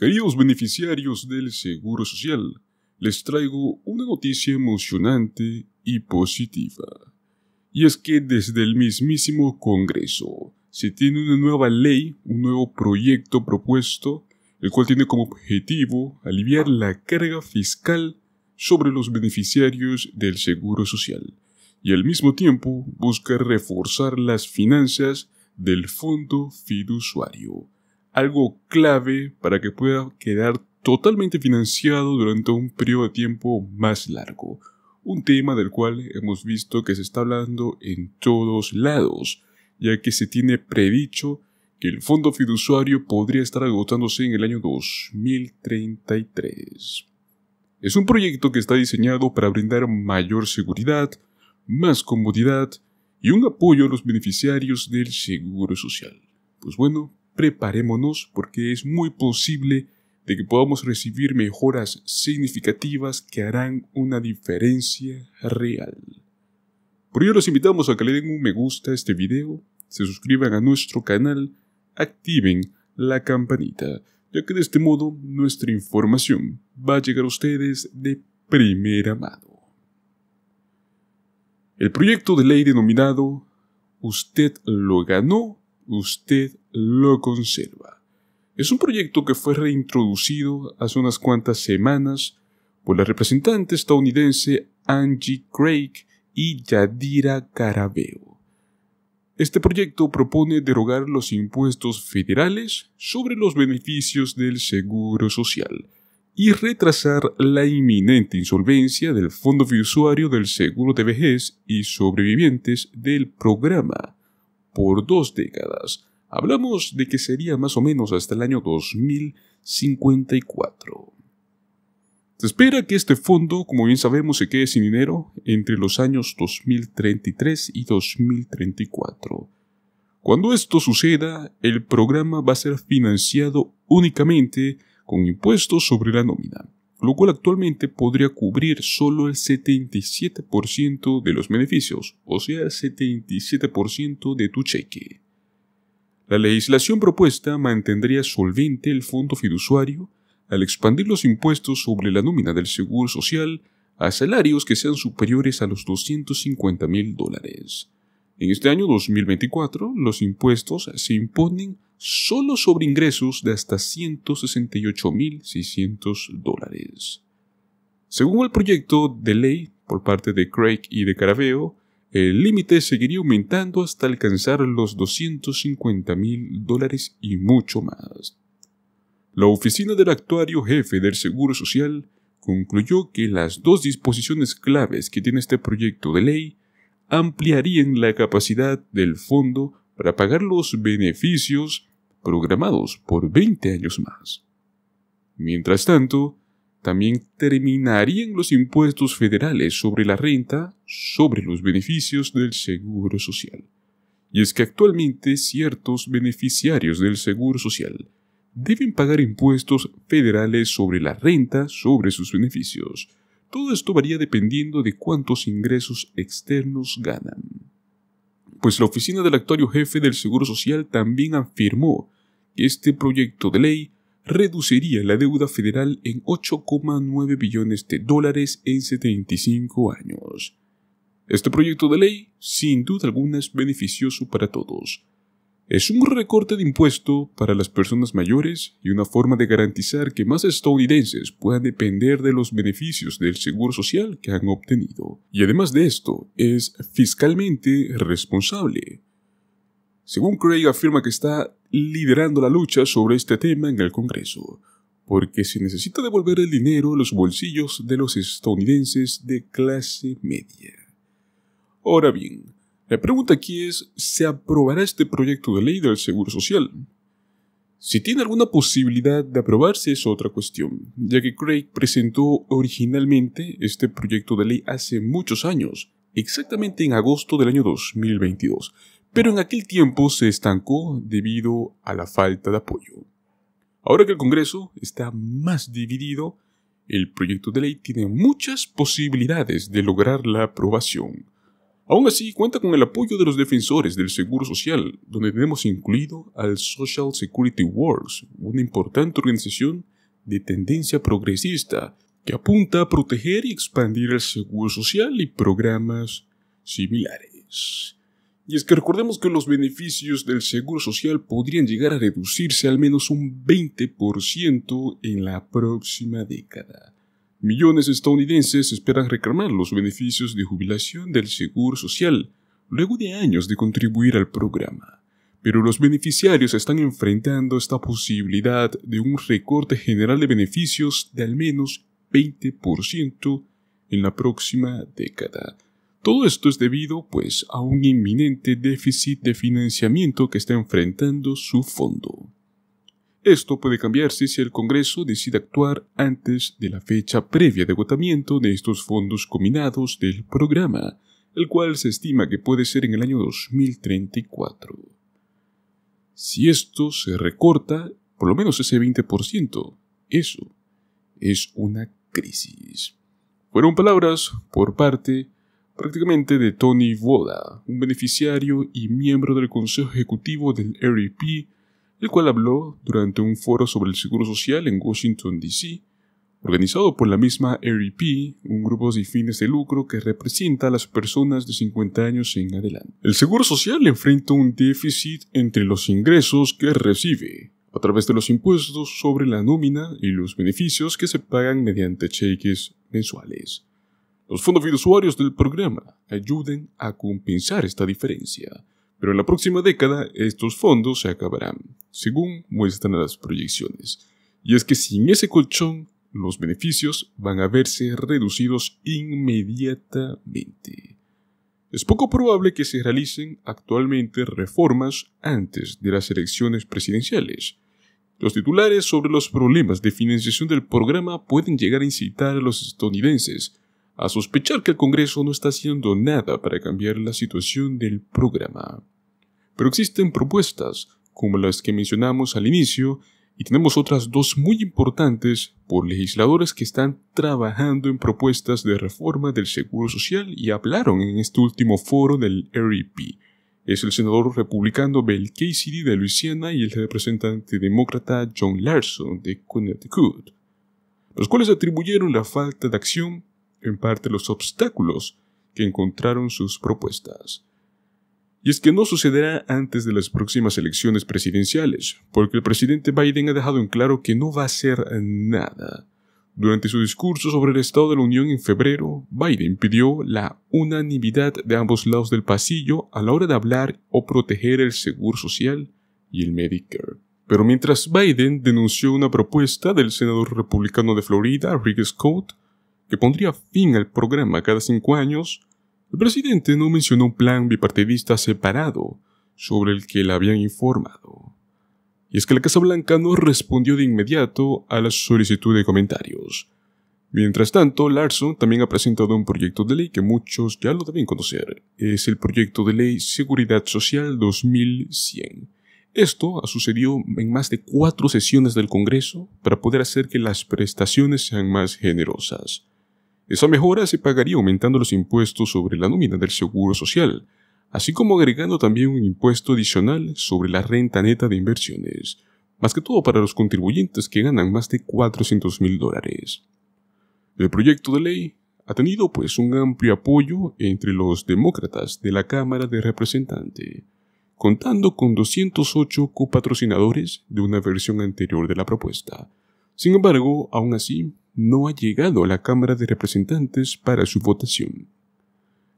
Queridos beneficiarios del Seguro Social, les traigo una noticia emocionante y positiva. Y es que desde el mismísimo Congreso se tiene una nueva ley, un nuevo proyecto propuesto, el cual tiene como objetivo aliviar la carga fiscal sobre los beneficiarios del Seguro Social y al mismo tiempo busca reforzar las finanzas del Fondo Fiduciario algo clave para que pueda quedar totalmente financiado durante un periodo de tiempo más largo. Un tema del cual hemos visto que se está hablando en todos lados, ya que se tiene predicho que el fondo fiduciario podría estar agotándose en el año 2033. Es un proyecto que está diseñado para brindar mayor seguridad, más comodidad y un apoyo a los beneficiarios del seguro social. Pues bueno, preparémonos porque es muy posible de que podamos recibir mejoras significativas que harán una diferencia real. Por ello los invitamos a que le den un me gusta a este video, se suscriban a nuestro canal, activen la campanita, ya que de este modo nuestra información va a llegar a ustedes de primera mano. El proyecto de ley denominado Usted lo ganó, usted lo conserva. Es un proyecto que fue reintroducido hace unas cuantas semanas por la representante estadounidense Angie Craig y Yadira Carabeo. Este proyecto propone derogar los impuestos federales sobre los beneficios del Seguro Social y retrasar la inminente insolvencia del Fondo Fiduciario del Seguro de Vejez y Sobrevivientes del programa por dos décadas, Hablamos de que sería más o menos hasta el año 2054. Se espera que este fondo, como bien sabemos, se quede sin dinero entre los años 2033 y 2034. Cuando esto suceda, el programa va a ser financiado únicamente con impuestos sobre la nómina, lo cual actualmente podría cubrir solo el 77% de los beneficios, o sea, el 77% de tu cheque. La legislación propuesta mantendría solvente el fondo fiduciario al expandir los impuestos sobre la nómina del Seguro Social a salarios que sean superiores a los 250 mil dólares. En este año 2024, los impuestos se imponen solo sobre ingresos de hasta 168.600 dólares. Según el proyecto de ley por parte de Craig y de Caraveo, el límite seguiría aumentando hasta alcanzar los 250 mil dólares y mucho más. La oficina del actuario jefe del Seguro Social concluyó que las dos disposiciones claves que tiene este proyecto de ley ampliarían la capacidad del fondo para pagar los beneficios programados por 20 años más. Mientras tanto, también terminarían los impuestos federales sobre la renta sobre los beneficios del Seguro Social. Y es que actualmente ciertos beneficiarios del Seguro Social deben pagar impuestos federales sobre la renta sobre sus beneficios. Todo esto varía dependiendo de cuántos ingresos externos ganan. Pues la oficina del actuario jefe del Seguro Social también afirmó que este proyecto de ley reduciría la deuda federal en 8,9 billones de dólares en 75 años. Este proyecto de ley, sin duda alguna, es beneficioso para todos. Es un recorte de impuesto para las personas mayores y una forma de garantizar que más estadounidenses puedan depender de los beneficios del seguro social que han obtenido. Y además de esto, es fiscalmente responsable, según Craig afirma que está liderando la lucha sobre este tema en el Congreso, porque se necesita devolver el dinero a los bolsillos de los estadounidenses de clase media. Ahora bien, la pregunta aquí es, ¿se aprobará este proyecto de ley del Seguro Social? Si tiene alguna posibilidad de aprobarse es otra cuestión, ya que Craig presentó originalmente este proyecto de ley hace muchos años, exactamente en agosto del año 2022, pero en aquel tiempo se estancó debido a la falta de apoyo. Ahora que el Congreso está más dividido, el proyecto de ley tiene muchas posibilidades de lograr la aprobación. Aún así, cuenta con el apoyo de los defensores del Seguro Social, donde tenemos incluido al Social Security Works, una importante organización de tendencia progresista que apunta a proteger y expandir el seguro social y programas similares. Y es que recordemos que los beneficios del Seguro Social podrían llegar a reducirse al menos un 20% en la próxima década. Millones de estadounidenses esperan reclamar los beneficios de jubilación del Seguro Social, luego de años de contribuir al programa. Pero los beneficiarios están enfrentando esta posibilidad de un recorte general de beneficios de al menos 20% en la próxima década todo esto es debido, pues, a un inminente déficit de financiamiento que está enfrentando su fondo. Esto puede cambiarse si el Congreso decide actuar antes de la fecha previa de agotamiento de estos fondos combinados del programa, el cual se estima que puede ser en el año 2034. Si esto se recorta, por lo menos ese 20%, eso es una crisis. Fueron palabras por parte prácticamente de Tony Voda, un beneficiario y miembro del Consejo Ejecutivo del REP, el cual habló durante un foro sobre el Seguro Social en Washington, D.C., organizado por la misma REP, un grupo sin fines de lucro que representa a las personas de 50 años en adelante. El Seguro Social enfrenta un déficit entre los ingresos que recibe, a través de los impuestos sobre la nómina y los beneficios que se pagan mediante cheques mensuales. Los fondos fiduciarios del programa ayuden a compensar esta diferencia, pero en la próxima década estos fondos se acabarán, según muestran las proyecciones. Y es que sin ese colchón, los beneficios van a verse reducidos inmediatamente. Es poco probable que se realicen actualmente reformas antes de las elecciones presidenciales. Los titulares sobre los problemas de financiación del programa pueden llegar a incitar a los estadounidenses a sospechar que el Congreso no está haciendo nada para cambiar la situación del programa. Pero existen propuestas, como las que mencionamos al inicio, y tenemos otras dos muy importantes por legisladores que están trabajando en propuestas de reforma del Seguro Social y hablaron en este último foro del REP. Es el senador republicano Bill Cassidy de Luisiana y el representante demócrata John Larson de Connecticut, los cuales atribuyeron la falta de acción en parte los obstáculos que encontraron sus propuestas. Y es que no sucederá antes de las próximas elecciones presidenciales, porque el presidente Biden ha dejado en claro que no va a hacer nada. Durante su discurso sobre el Estado de la Unión en febrero, Biden pidió la unanimidad de ambos lados del pasillo a la hora de hablar o proteger el Seguro Social y el Medicare. Pero mientras Biden denunció una propuesta del senador republicano de Florida, Rick Scott, que pondría fin al programa cada cinco años, el presidente no mencionó un plan bipartidista separado sobre el que le habían informado. Y es que la Casa Blanca no respondió de inmediato a la solicitud de comentarios. Mientras tanto, Larson también ha presentado un proyecto de ley que muchos ya lo deben conocer. Es el proyecto de ley Seguridad Social 2100. Esto ha sucedido en más de cuatro sesiones del Congreso para poder hacer que las prestaciones sean más generosas. Esa mejora se pagaría aumentando los impuestos sobre la nómina del Seguro Social, así como agregando también un impuesto adicional sobre la renta neta de inversiones, más que todo para los contribuyentes que ganan más de 400 mil dólares. El proyecto de ley ha tenido pues un amplio apoyo entre los demócratas de la Cámara de Representantes, contando con 208 copatrocinadores de una versión anterior de la propuesta. Sin embargo, aún así, no ha llegado a la Cámara de Representantes para su votación.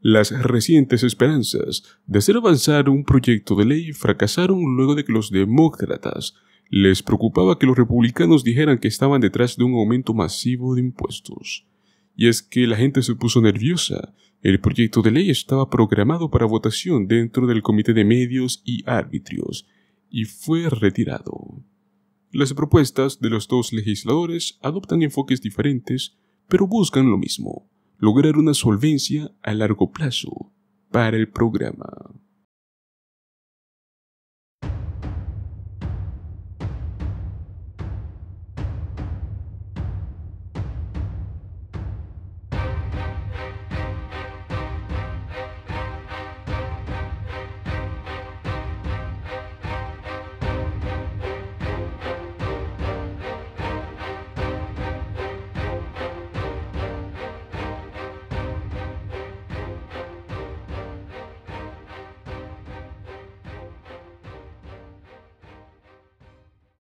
Las recientes esperanzas de hacer avanzar un proyecto de ley fracasaron luego de que los demócratas les preocupaba que los republicanos dijeran que estaban detrás de un aumento masivo de impuestos. Y es que la gente se puso nerviosa. El proyecto de ley estaba programado para votación dentro del Comité de Medios y Árbitrios y fue retirado. Las propuestas de los dos legisladores adoptan enfoques diferentes, pero buscan lo mismo, lograr una solvencia a largo plazo para el programa.